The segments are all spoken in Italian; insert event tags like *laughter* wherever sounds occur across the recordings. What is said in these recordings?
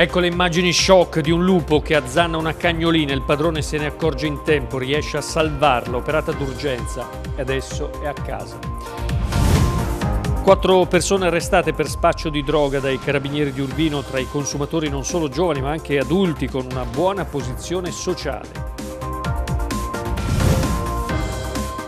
Ecco le immagini shock di un lupo che azzanna una cagnolina, il padrone se ne accorge in tempo, riesce a salvarla, operata d'urgenza e adesso è a casa. Quattro persone arrestate per spaccio di droga dai carabinieri di Urbino, tra i consumatori non solo giovani ma anche adulti con una buona posizione sociale.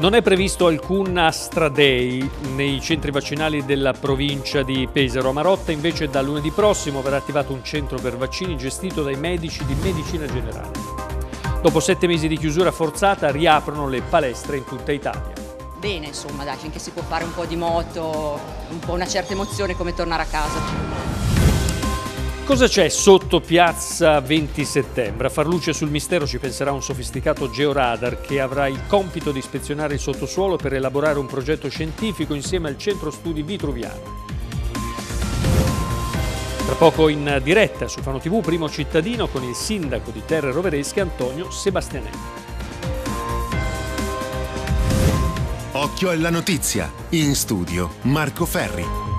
Non è previsto alcun Astra Day nei centri vaccinali della provincia di Pesaro. A Marotta invece da lunedì prossimo verrà attivato un centro per vaccini gestito dai medici di medicina generale. Dopo sette mesi di chiusura forzata riaprono le palestre in tutta Italia. Bene, insomma, dai, finché si può fare un po' di moto, un po' una certa emozione come tornare a casa cosa c'è sotto piazza 20 settembre? A far luce sul mistero ci penserà un sofisticato georadar che avrà il compito di ispezionare il sottosuolo per elaborare un progetto scientifico insieme al Centro Studi Vitruviano. Tra poco in diretta su Fano TV, primo cittadino con il sindaco di Terre Roveresche Antonio Sebastianelli. Occhio alla notizia. In studio Marco Ferri.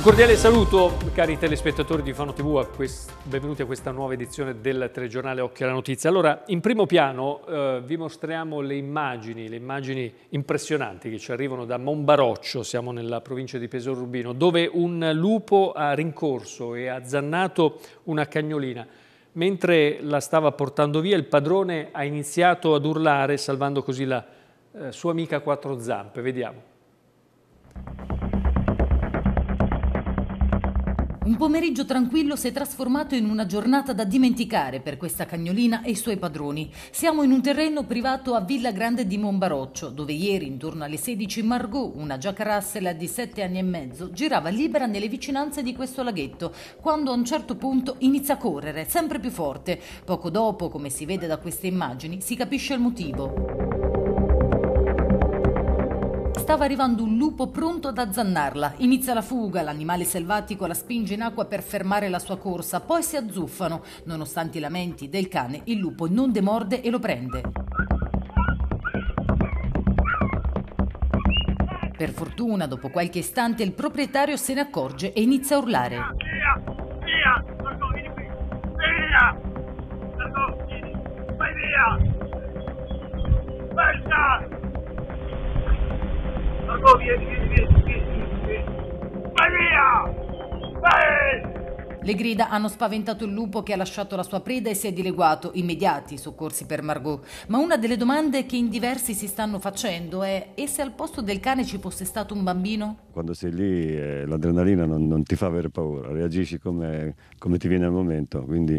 Un cordiale saluto cari telespettatori di Fano TV, a quest... benvenuti a questa nuova edizione del telegiornale Occhio alla Notizia. Allora, in primo piano eh, vi mostriamo le immagini, le immagini impressionanti che ci arrivano da Monbaroccio, siamo nella provincia di Pesaro Urbino, dove un lupo ha rincorso e ha zannato una cagnolina. Mentre la stava portando via, il padrone ha iniziato ad urlare, salvando così la eh, sua amica quattro zampe. Vediamo. Un pomeriggio tranquillo si è trasformato in una giornata da dimenticare per questa cagnolina e i suoi padroni. Siamo in un terreno privato a Villa Grande di Monbaroccio, dove ieri intorno alle 16 Margot, una giacca Russell di 7 anni e mezzo, girava libera nelle vicinanze di questo laghetto, quando a un certo punto inizia a correre, sempre più forte. Poco dopo, come si vede da queste immagini, si capisce il motivo stava arrivando un lupo pronto ad azzannarla. Inizia la fuga, l'animale selvatico la spinge in acqua per fermare la sua corsa, poi si azzuffano. Nonostante i lamenti del cane, il lupo non demorde e lo prende. Per fortuna, dopo qualche istante, il proprietario se ne accorge e inizia a urlare. Via, via, Marco, vieni qui, via, Marco, vieni, vai via, Bella! Andò via, via, via, Vai via! Vai! Le grida hanno spaventato il lupo che ha lasciato la sua preda e si è dileguato, immediati soccorsi per Margot. Ma una delle domande che in diversi si stanno facendo è e se al posto del cane ci fosse stato un bambino? Quando sei lì eh, l'adrenalina non, non, ti fa avere paura, reagisci come, come ti viene al momento, quindi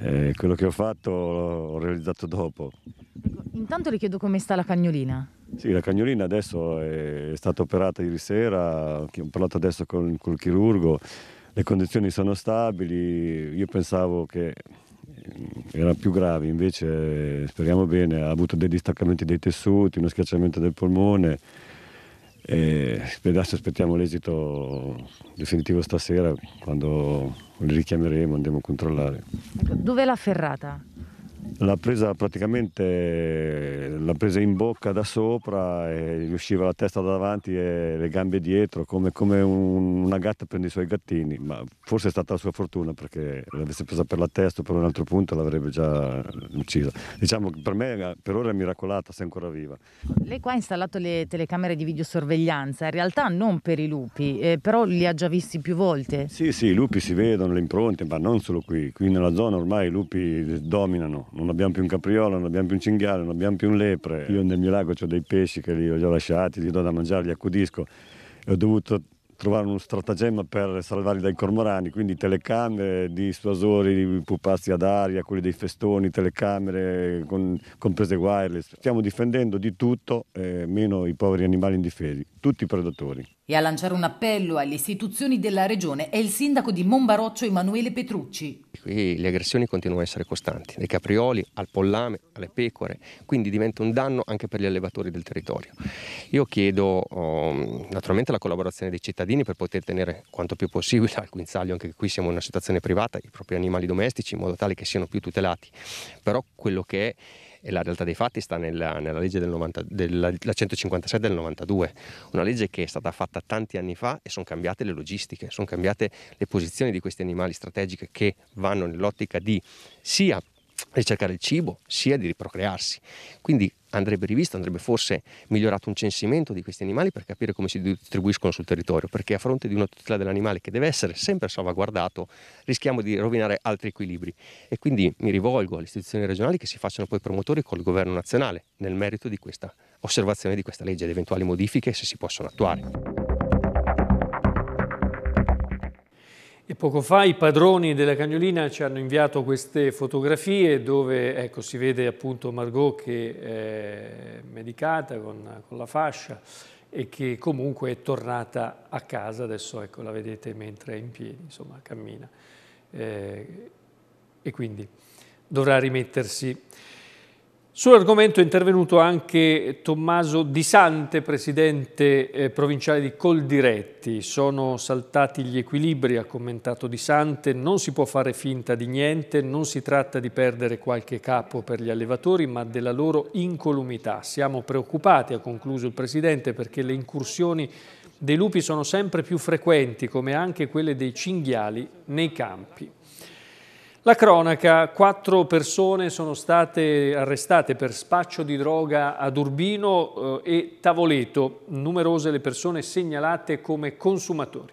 eh, quello che ho fatto l'ho realizzato dopo. Ecco, intanto le chiedo come sta la cagnolina. Sì, la cagnolina adesso è stata operata ieri sera, ho parlato adesso con, con il chirurgo, le condizioni sono stabili, io pensavo che eh, era più grave, invece speriamo bene, ha avuto dei distaccamenti dei tessuti, uno schiacciamento del polmone e adesso aspettiamo l'esito definitivo stasera quando li richiameremo, andiamo a controllare. Dove l'ha ferrata? l'ha presa praticamente presa in bocca da sopra e gli usciva la testa davanti e le gambe dietro come, come un, una gatta prende i suoi gattini ma forse è stata la sua fortuna perché l'avesse presa per la testa o per un altro punto l'avrebbe già uccisa diciamo che per me per ora è miracolata se è ancora viva lei qua ha installato le telecamere di videosorveglianza in realtà non per i lupi eh, però li ha già visti più volte sì sì i lupi si vedono le impronte ma non solo qui qui nella zona ormai i lupi dominano non abbiamo più un capriolo, non abbiamo più un cinghiale, non abbiamo più un lepre. Io nel mio lago ho dei pesci che li ho già lasciati, li do da mangiare, li accudisco. E ho dovuto trovare uno stratagemma per salvarli dai cormorani, quindi telecamere dissuasori, pupazzi ad aria, quelli dei festoni, telecamere con, comprese wireless. Stiamo difendendo di tutto, eh, meno i poveri animali indifesi, tutti i predatori e a lanciare un appello alle istituzioni della regione è il sindaco di Monbaroccio Emanuele Petrucci. Qui le aggressioni continuano a essere costanti, dai caprioli al pollame, alle pecore, quindi diventa un danno anche per gli allevatori del territorio. Io chiedo um, naturalmente la collaborazione dei cittadini per poter tenere quanto più possibile al guinzaglio, anche qui siamo in una situazione privata, i propri animali domestici in modo tale che siano più tutelati, però quello che è e la realtà dei fatti sta nella, nella legge del 90, della, la 156 del 92, una legge che è stata fatta tanti anni fa e sono cambiate le logistiche, sono cambiate le posizioni di questi animali strategiche che vanno nell'ottica di sia ricercare il cibo, sia di riprocrearsi. Quindi andrebbe rivisto, andrebbe forse migliorato un censimento di questi animali per capire come si distribuiscono sul territorio, perché a fronte di una tutela dell'animale che deve essere sempre salvaguardato, rischiamo di rovinare altri equilibri. E quindi mi rivolgo alle istituzioni regionali che si facciano poi promotori col governo nazionale nel merito di questa osservazione di questa legge ed eventuali modifiche se si possono attuare. E poco fa i padroni della cagnolina ci hanno inviato queste fotografie dove ecco, si vede appunto Margot che è medicata con, con, la fascia e che comunque è tornata a casa, adesso ecco, la vedete mentre è in piedi, insomma cammina eh, e quindi dovrà rimettersi Sull'argomento è intervenuto anche Tommaso Di Sante, presidente eh, provinciale di Coldiretti. Sono saltati gli equilibri, ha commentato Di Sante, non si può fare finta di niente, non si tratta di perdere qualche capo per gli allevatori, ma della loro incolumità. Siamo preoccupati, ha concluso il presidente, perché le incursioni dei lupi sono sempre più frequenti, come anche quelle dei cinghiali nei campi. La cronaca, quattro persone sono state arrestate per spaccio di droga ad Urbino eh, e Tavoleto, numerose le persone segnalate come consumatori.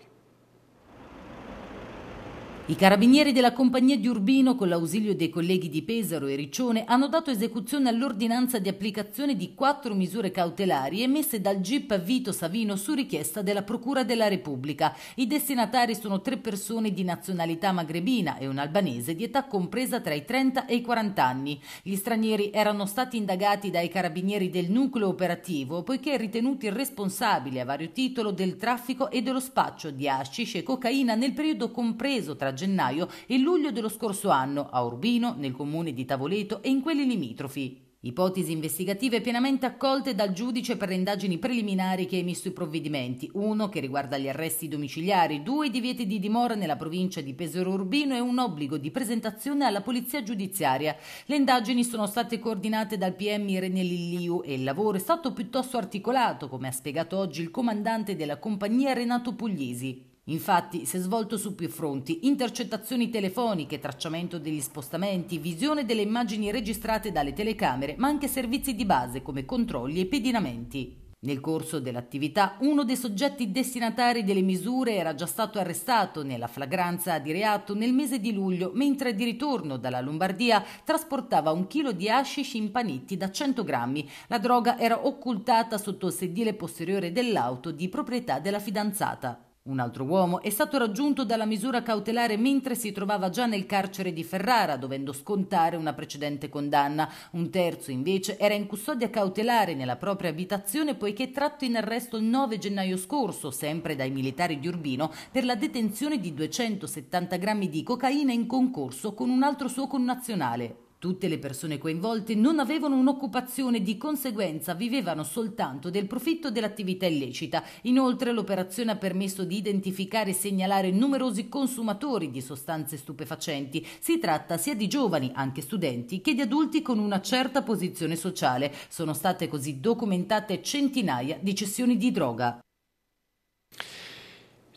I carabinieri della compagnia di Urbino, con l'ausilio dei colleghi di Pesaro e Riccione, hanno dato esecuzione all'ordinanza di applicazione di quattro misure cautelari emesse dal GIP Vito Savino su richiesta della Procura della Repubblica. I destinatari sono tre persone di nazionalità magrebina e un albanese di età compresa tra i 30 e i 40 anni. Gli stranieri erano stati indagati dai carabinieri del nucleo operativo poiché ritenuti responsabili a vario titolo del traffico e dello spaccio di hashish e cocaina nel periodo compreso tra gennaio e luglio dello scorso anno a Urbino, nel comune di Tavoleto e in quelli limitrofi. Ipotesi investigative pienamente accolte dal giudice per le indagini preliminari che ha emesso i provvedimenti, uno che riguarda gli arresti domiciliari, due divieti di dimora nella provincia di Pesaro Urbino e un obbligo di presentazione alla polizia giudiziaria. Le indagini sono state coordinate dal PM René Lilliu e il lavoro è stato piuttosto articolato, come ha spiegato oggi il comandante della compagnia Renato Puglisi. Infatti si è svolto su più fronti, intercettazioni telefoniche, tracciamento degli spostamenti, visione delle immagini registrate dalle telecamere, ma anche servizi di base come controlli e pedinamenti. Nel corso dell'attività uno dei soggetti destinatari delle misure era già stato arrestato nella flagranza di reato nel mese di luglio, mentre di ritorno dalla Lombardia trasportava un chilo di hashish impaniti da 100 grammi. La droga era occultata sotto il sedile posteriore dell'auto di proprietà della fidanzata. Un altro uomo è stato raggiunto dalla misura cautelare mentre si trovava già nel carcere di Ferrara, dovendo scontare una precedente condanna. Un terzo, invece, era in custodia cautelare nella propria abitazione poiché tratto in arresto il 9 gennaio scorso, sempre dai militari di Urbino, per la detenzione di 270 grammi di cocaina in concorso con un altro suo connazionale. Tutte le persone coinvolte non avevano un'occupazione, di conseguenza vivevano soltanto del profitto dell'attività illecita. Inoltre l'operazione ha permesso di identificare e segnalare numerosi consumatori di sostanze stupefacenti. Si tratta sia di giovani, anche studenti, che di adulti con una certa posizione sociale. Sono state così documentate centinaia di cessioni di droga.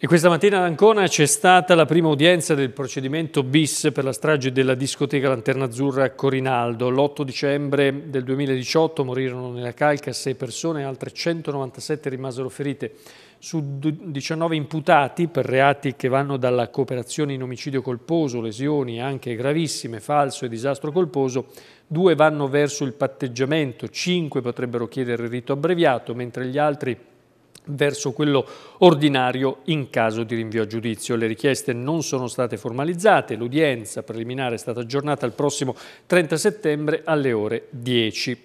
E questa mattina ad Ancona c'è stata la prima udienza del procedimento bis per la strage della discoteca Lanterna Azzurra a Corinaldo. L'8 dicembre del 2018 morirono nella calca 6 persone e altre 197 rimasero ferite. Su 19 imputati per reati che vanno dalla cooperazione in omicidio colposo, lesioni anche gravissime, falso e disastro colposo, due vanno verso il patteggiamento, cinque potrebbero chiedere il rito abbreviato, mentre gli altri verso quello ordinario in caso di rinvio a giudizio. Le richieste non sono state formalizzate, l'udienza preliminare è stata aggiornata il prossimo 30 settembre alle ore 10.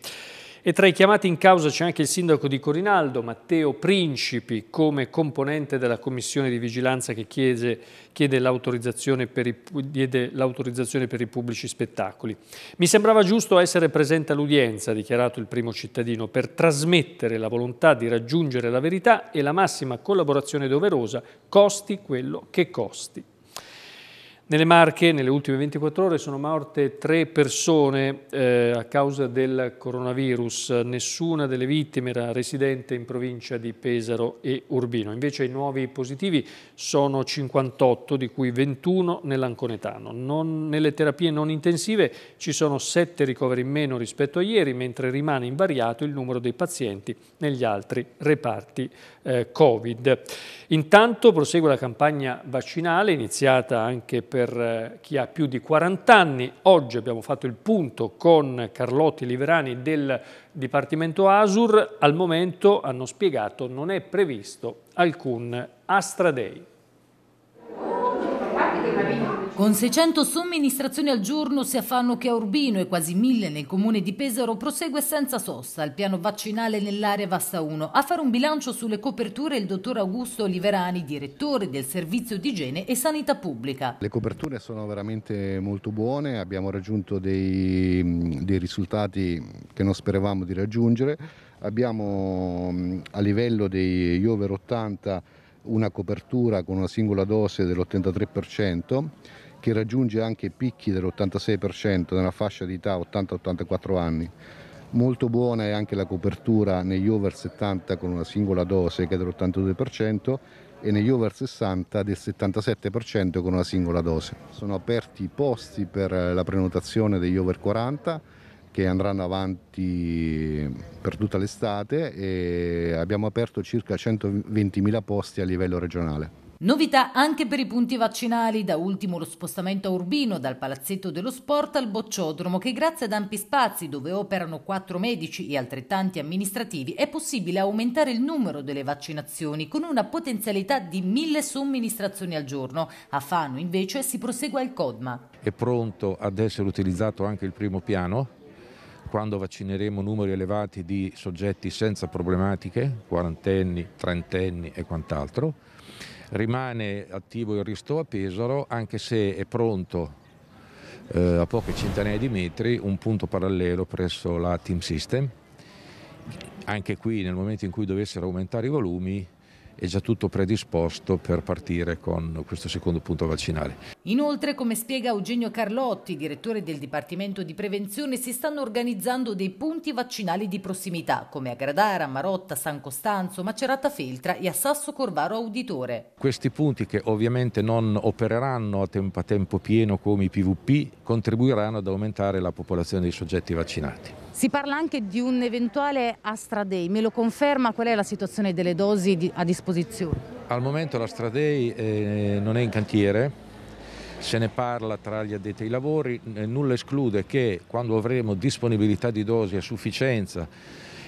E tra i chiamati in causa c'è anche il sindaco di Corinaldo, Matteo Principi, come componente della commissione di vigilanza che chiede, chiede l'autorizzazione per, per i pubblici spettacoli. Mi sembrava giusto essere presente all'udienza, ha dichiarato il primo cittadino, per trasmettere la volontà di raggiungere la verità e la massima collaborazione doverosa, costi quello che costi. Nelle Marche, nelle ultime 24 ore, sono morte tre persone eh, a causa del coronavirus. Nessuna delle vittime era residente in provincia di Pesaro e Urbino. Invece i nuovi positivi sono 58, di cui 21 nell'Anconetano. Non, nelle terapie non intensive ci sono 7 ricoveri in meno rispetto a ieri, mentre rimane invariato il numero dei pazienti negli altri reparti eh, Covid. Intanto prosegue la campagna vaccinale, iniziata anche per per eh, chi ha più di 40 anni. Oggi abbiamo fatto il punto con Carlotti Liverani del Dipartimento ASUR. Al momento, hanno spiegato, non è previsto alcun Astra Day. Con 600 somministrazioni al giorno si affanno che a Urbino e quasi 1000 nel comune di Pesaro prosegue senza sosta il piano vaccinale nell'area Vasta 1. A fare un bilancio sulle coperture il dottor Augusto Oliverani, direttore del servizio di igiene e sanità pubblica. Le coperture sono veramente molto buone, abbiamo raggiunto dei, dei risultati che non speravamo di raggiungere. Abbiamo a livello degli over 80 una copertura con una singola dose dell'83% che raggiunge anche picchi dell'86% nella fascia di età 80-84 anni. Molto buona è anche la copertura negli over 70 con una singola dose che è dell'82% e negli over 60 del 77% con una singola dose. Sono aperti i posti per la prenotazione degli over 40 che andranno avanti per tutta l'estate e abbiamo aperto circa 120.000 posti a livello regionale. Novità anche per i punti vaccinali, da ultimo lo spostamento a Urbino dal palazzetto dello sport al bocciodromo che grazie ad ampi spazi dove operano quattro medici e altrettanti amministrativi è possibile aumentare il numero delle vaccinazioni con una potenzialità di mille somministrazioni al giorno. A Fano invece si prosegue al CODMA. È pronto ad essere utilizzato anche il primo piano quando vaccineremo numeri elevati di soggetti senza problematiche, quarantenni, trentenni e quant'altro Rimane attivo il Ristò a Pesaro anche se è pronto eh, a poche centinaia di metri un punto parallelo presso la Team System. Anche qui nel momento in cui dovessero aumentare i volumi è già tutto predisposto per partire con questo secondo punto vaccinale. Inoltre, come spiega Eugenio Carlotti, direttore del Dipartimento di Prevenzione, si stanno organizzando dei punti vaccinali di prossimità, come a Gradara, Marotta, San Costanzo, Macerata Feltra e a Sasso Corvaro Auditore. Questi punti che ovviamente non opereranno a tempo, a tempo pieno come i PVP, contribuiranno ad aumentare la popolazione dei soggetti vaccinati. Si parla anche di un eventuale Astra Day, me lo conferma qual è la situazione delle dosi di, a disposizione? Al momento l'Astra Day eh, non è in cantiere, se ne parla tra gli addetti ai lavori, eh, nulla esclude che quando avremo disponibilità di dosi a sufficienza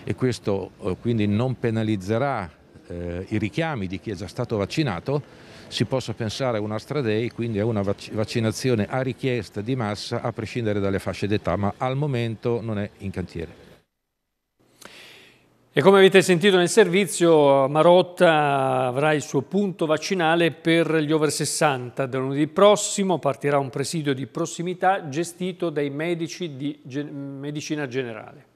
e questo eh, quindi non penalizzerà eh, i richiami di chi è già stato vaccinato, si possa pensare a un Astra Day, quindi a una vac vaccinazione a richiesta di massa a prescindere dalle fasce d'età, ma al momento non è in cantiere. E come avete sentito nel servizio, Marotta avrà il suo punto vaccinale per gli over 60. Da lunedì prossimo partirà un presidio di prossimità gestito dai medici di medicina generale.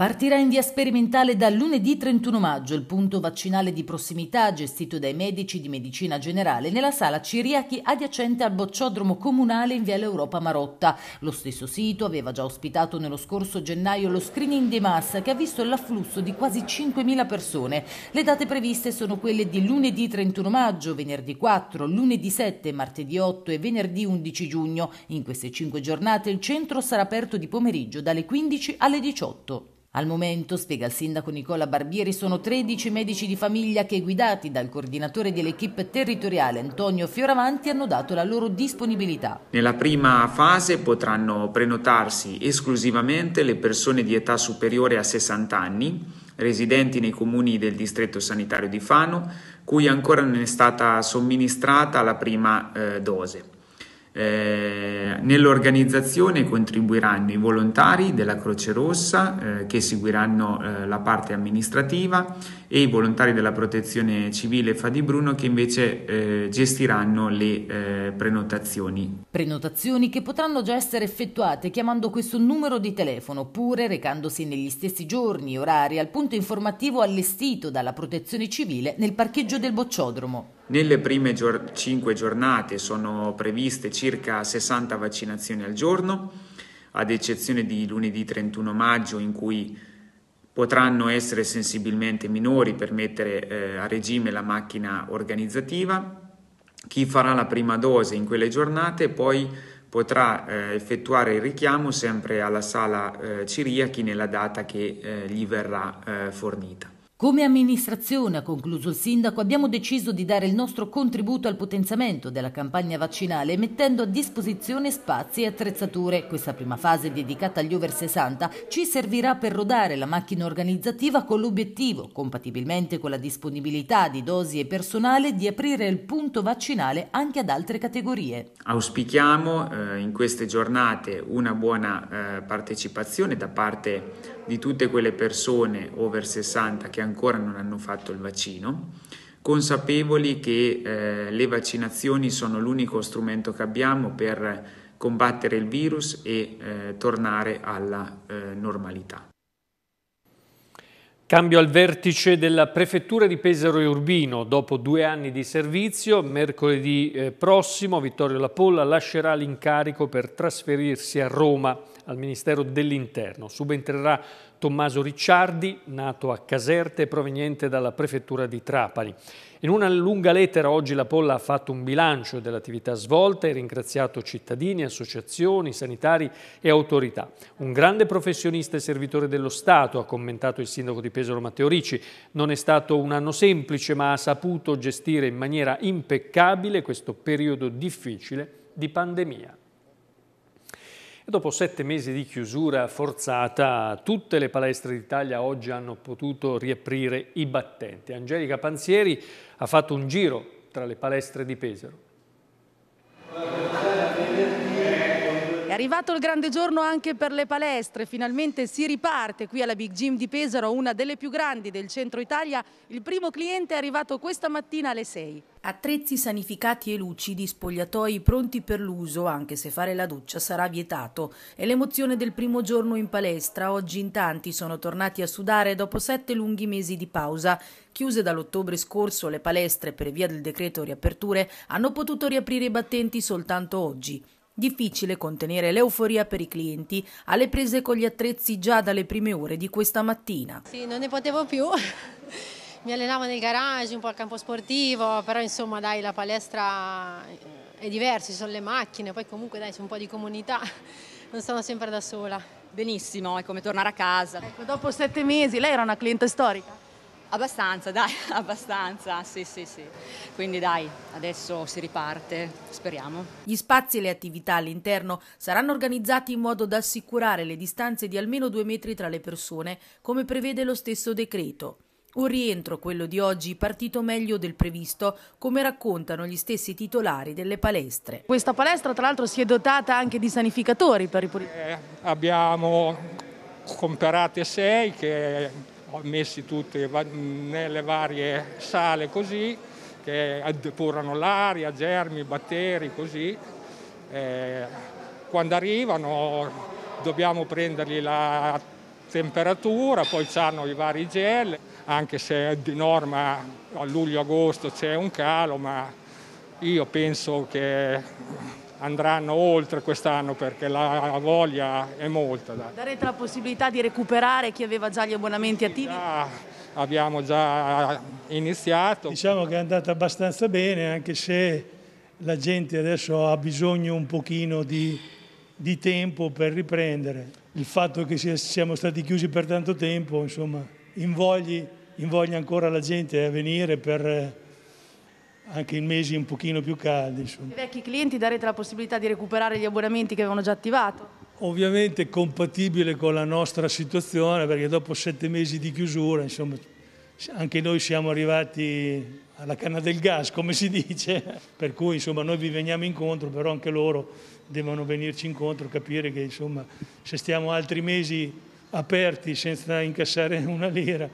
Partirà in via sperimentale da lunedì 31 maggio il punto vaccinale di prossimità gestito dai medici di medicina generale nella sala Ciriachi adiacente al bocciodromo comunale in via L'Europa Marotta. Lo stesso sito aveva già ospitato nello scorso gennaio lo screening di massa che ha visto l'afflusso di quasi 5.000 persone. Le date previste sono quelle di lunedì 31 maggio, venerdì 4, lunedì 7, martedì 8 e venerdì 11 giugno. In queste cinque giornate il centro sarà aperto di pomeriggio dalle 15 alle 18. Al momento, spiega il sindaco Nicola Barbieri, sono 13 medici di famiglia che, guidati dal coordinatore dell'equipe territoriale Antonio Fioravanti, hanno dato la loro disponibilità. Nella prima fase potranno prenotarsi esclusivamente le persone di età superiore a 60 anni, residenti nei comuni del distretto sanitario di Fano, cui ancora non è stata somministrata la prima eh, dose. Eh, nell'organizzazione contribuiranno i volontari della Croce Rossa eh, che seguiranno eh, la parte amministrativa e i volontari della Protezione Civile Bruno che invece eh, gestiranno le eh, prenotazioni. Prenotazioni che potranno già essere effettuate chiamando questo numero di telefono oppure recandosi negli stessi giorni e orari al punto informativo allestito dalla Protezione Civile nel parcheggio del Bocciodromo. Nelle prime gior- 5 giornate sono previste circa 60 vaccinazioni al giorno, ad eccezione di lunedì 31 maggio in cui potranno essere sensibilmente minori per mettere eh, a regime la macchina organizzativa. Chi farà la prima dose in quelle giornate poi potrà eh, effettuare il richiamo sempre alla sala eh, Ciriachi nella data che eh, gli verrà eh, fornita. Come amministrazione, ha concluso il sindaco, abbiamo deciso di dare il nostro contributo al potenziamento della campagna vaccinale mettendo a disposizione spazi e attrezzature. Questa prima fase dedicata agli over 60 ci servirà per rodare la macchina organizzativa con l'obiettivo, compatibilmente con la disponibilità di dosi e personale, di aprire il punto vaccinale anche ad altre categorie. Auspichiamo eh, in queste giornate una buona eh, partecipazione da parte di tutte quelle persone over 60 che ancora non hanno fatto il vaccino, consapevoli che eh, le vaccinazioni sono l'unico strumento che abbiamo per combattere il virus e eh, tornare alla eh, normalità. Cambio al vertice della Prefettura di Pesaro e Urbino. Dopo due anni di servizio, mercoledì eh, prossimo Vittorio Lapolla lascerà l'incarico per trasferirsi a Roma al Ministero dell'Interno. Subentrerà Tommaso Ricciardi, nato a Caserte e proveniente dalla prefettura di Trapani. In una lunga lettera oggi la Polla ha fatto un bilancio dell'attività svolta e ringraziato cittadini, associazioni, sanitari e autorità. Un grande professionista e servitore dello Stato, ha commentato il sindaco di Pesaro Matteo Ricci. Non è stato un anno semplice ma ha saputo gestire in maniera impeccabile questo periodo difficile di pandemia dopo sette mesi di chiusura forzata, tutte le palestre d'Italia oggi hanno potuto riaprire i battenti. Angelica Panzieri ha fatto un giro tra le palestre di Pesaro. È arrivato il grande giorno anche per le palestre, finalmente si riparte qui alla Big Gym di Pesaro, una delle più grandi del centro Italia. Il primo cliente è arrivato questa mattina alle 6. Attrezzi sanificati e lucidi, spogliatoi pronti per l'uso, anche se fare la doccia sarà vietato. È l'emozione del primo giorno in palestra. Oggi in tanti sono tornati a sudare dopo sette lunghi mesi di pausa. Chiuse dall'ottobre scorso, le palestre, per via del decreto riaperture, hanno potuto riaprire i battenti soltanto oggi. Difficile contenere l'euforia per i clienti alle prese con gli attrezzi già dalle prime ore di questa mattina. Sì, non ne potevo più. *laughs* mi allenavo nel garage, un po' al campo sportivo, però insomma dai la palestra eh, è diversa, ci sono le macchine, poi comunque dai c'è un po' di comunità, *laughs* non sono sempre da sola. Benissimo, è come tornare a casa. Ecco, dopo sette mesi, lei era una cliente storica? Abbastanza, dai, *laughs* abbastanza, sì, sì, sì. Quindi dai, adesso si riparte, speriamo. Gli spazi e le attività all'interno saranno organizzati in modo da assicurare le distanze di almeno due metri tra le persone, come prevede lo stesso decreto. Un rientro, quello di oggi, partito meglio del previsto, come raccontano gli stessi titolari delle palestre. Questa palestra tra l'altro si è dotata anche di sanificatori per i puliti. Eh, abbiamo comperate sei che ho messi tutte nelle varie sale così, che depurano l'aria, germi, batteri, così. Eh, quando arrivano dobbiamo prendergli la temperatura, poi hanno i vari gel, anche se di norma a luglio-agosto c'è un calo, ma io penso che andranno oltre quest'anno perché la voglia è molta. Darete la possibilità di recuperare chi aveva già gli abbonamenti attivi? Già, abbiamo già iniziato. Diciamo che è andata abbastanza bene anche se la gente adesso ha bisogno un pochino di di tempo per riprendere. Il fatto che siamo stati chiusi per tanto tempo, insomma, invogli, invoglia ancora la gente a venire per eh, anche in mesi un pochino più caldi. Insomma. I vecchi clienti darete la possibilità di recuperare gli abbonamenti che avevano già attivato? Ovviamente compatibile con la nostra situazione, perché dopo sette mesi di chiusura, insomma, anche noi siamo arrivati alla canna del gas, come si dice, per cui insomma, noi vi veniamo incontro, però anche loro devono venirci incontro, capire che insomma, se stiamo altri mesi aperti senza incassare *laughs* una lira,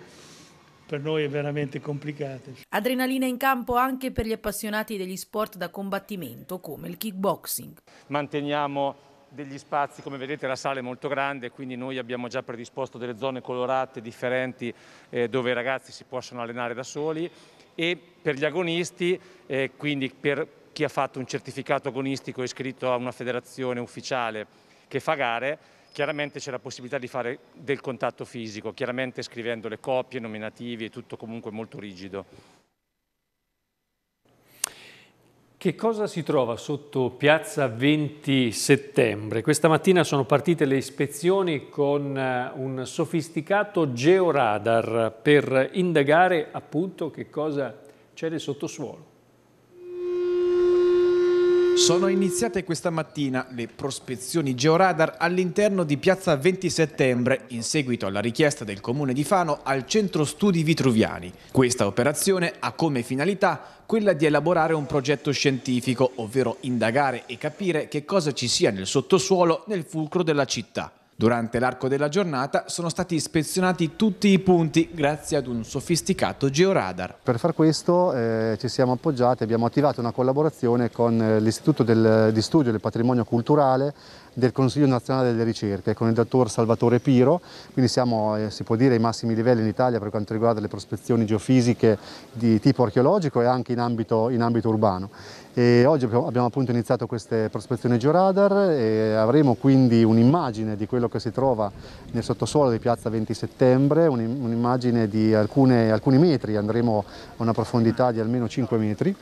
per noi è veramente complicato. Adrenalina in campo anche per gli appassionati degli sport da combattimento come il kickboxing. Manteniamo degli spazi, come vedete la sala è molto grande, quindi noi abbiamo già predisposto delle zone colorate differenti eh, dove i ragazzi si possono allenare da soli e per gli agonisti, eh, quindi per chi ha fatto un certificato agonistico iscritto a una federazione ufficiale che fa gare, chiaramente c'è la possibilità di fare del contatto fisico, chiaramente scrivendo le coppie, nominativi, e tutto comunque molto rigido. Che cosa si trova sotto piazza 20 settembre? Questa mattina sono partite le ispezioni con eh, un sofisticato georadar per indagare appunto che cosa c'è nel sottosuolo. Sono iniziate questa mattina le prospezioni georadar all'interno di piazza 20 settembre in seguito alla richiesta del comune di Fano al centro studi vitruviani. Questa operazione ha come finalità quella di elaborare un progetto scientifico, ovvero indagare e capire che cosa ci sia nel sottosuolo nel fulcro della città. Durante l'arco della giornata sono stati ispezionati tutti i punti grazie ad un sofisticato georadar. Per far questo eh, ci siamo appoggiati, abbiamo attivato una collaborazione con eh, l'Istituto di Studio del Patrimonio Culturale del Consiglio Nazionale delle Ricerche con il dottor Salvatore Piro, quindi siamo, eh, si può dire, ai massimi livelli in Italia per quanto riguarda le prospezioni geofisiche di tipo archeologico e anche in ambito, in ambito urbano. E oggi abbiamo appunto iniziato queste prospezioni georadar e avremo quindi un'immagine di quello che si trova nel sottosuolo di Piazza 20 Settembre, un'immagine di alcune, alcuni metri, andremo a una profondità di almeno 5 metri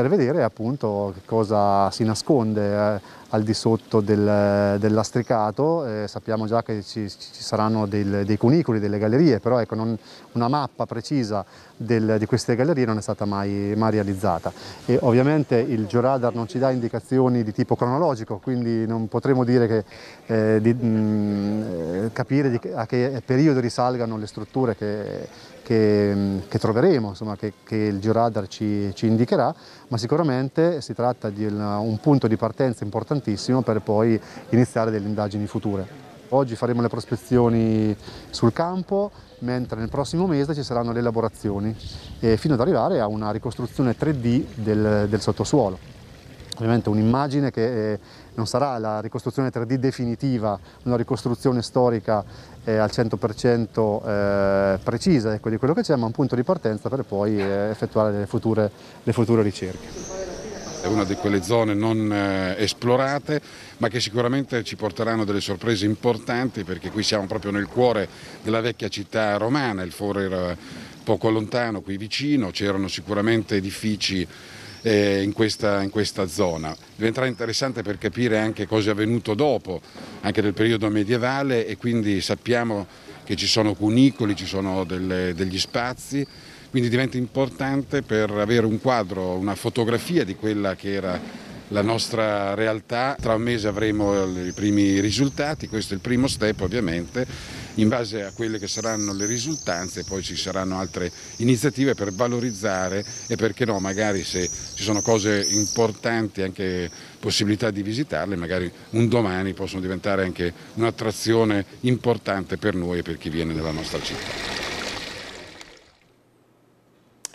per vedere appunto cosa si nasconde eh, al di sotto del, eh, del lastricato. Eh, sappiamo già che ci, ci saranno del, dei cunicoli, delle gallerie, però ecco, non, una mappa precisa del, di queste gallerie non è stata mai, mai realizzata. E ovviamente il georadar non ci dà indicazioni di tipo cronologico, quindi non potremo dire che, eh, di, mh, mm, eh, capire di, a che periodo risalgano le strutture che che, che troveremo, insomma, che, che, il georadar ci, ci, indicherà, ma sicuramente si tratta di una, un punto di partenza importantissimo per poi iniziare delle indagini future. Oggi faremo le prospezioni sul campo, mentre nel prossimo mese ci saranno le elaborazioni, eh, fino ad arrivare a una ricostruzione 3D del, del sottosuolo. Ovviamente un'immagine che eh, non sarà la ricostruzione 3D definitiva, una ricostruzione storica al 100% eh, precisa ecco, di quello che c'è, ma un punto di partenza per poi eh, effettuare le future, le future ricerche è una di quelle zone non eh, esplorate ma che sicuramente ci porteranno delle sorprese importanti perché qui siamo proprio nel cuore della vecchia città romana, il foro era eh, poco lontano, qui vicino, c'erano sicuramente edifici eh, in, questa, in, questa, zona. Diventerà interessante per capire anche cosa è avvenuto dopo, anche nel periodo medievale e quindi sappiamo che ci sono cunicoli, ci sono delle, degli spazi, quindi diventa importante per avere un quadro, una fotografia di quella che era la nostra realtà. Tra un mese avremo i primi risultati, questo è il primo step ovviamente in base a quelle che saranno le risultanze poi ci saranno altre iniziative per valorizzare e perché no, magari se ci sono cose importanti, anche possibilità di visitarle, magari un domani possono diventare anche un'attrazione importante per noi e per chi viene nella nostra città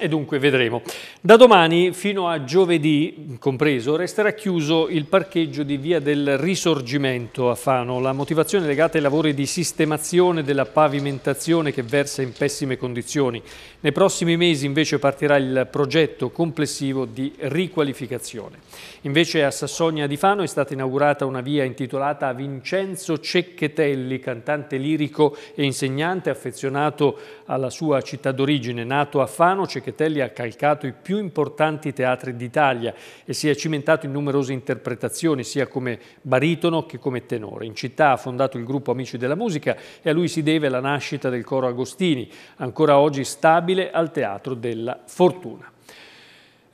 e dunque vedremo. Da domani fino a giovedì compreso resterà chiuso il parcheggio di Via del Risorgimento a Fano. La motivazione è legata ai lavori di sistemazione della pavimentazione che versa in pessime condizioni. Nei prossimi mesi invece partirà il progetto complessivo di riqualificazione. Invece a Sassonia di Fano è stata inaugurata una via intitolata a Vincenzo Cecchetelli, cantante lirico e insegnante affezionato alla sua città d'origine. Nato a Fano, Cecchetelli Locatelli ha calcato i più importanti teatri d'Italia e si è cimentato in numerose interpretazioni, sia come baritono che come tenore. In città ha fondato il gruppo Amici della Musica e a lui si deve la nascita del coro Agostini, ancora oggi stabile al Teatro della Fortuna.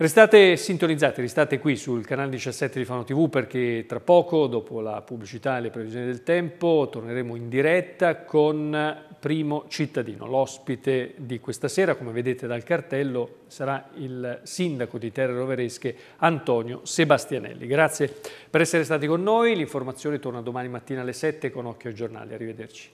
Restate sintonizzati, restate qui sul canale 17 di Fano TV perché tra poco, dopo la pubblicità e le previsioni del tempo, torneremo in diretta con Primo Cittadino. L'ospite di questa sera, come vedete dal cartello, sarà il sindaco di Terre Roveresche Antonio Sebastianelli. Grazie per essere stati con noi, l'informazione torna domani mattina alle 7 con Occhio ai Giornali. Arrivederci.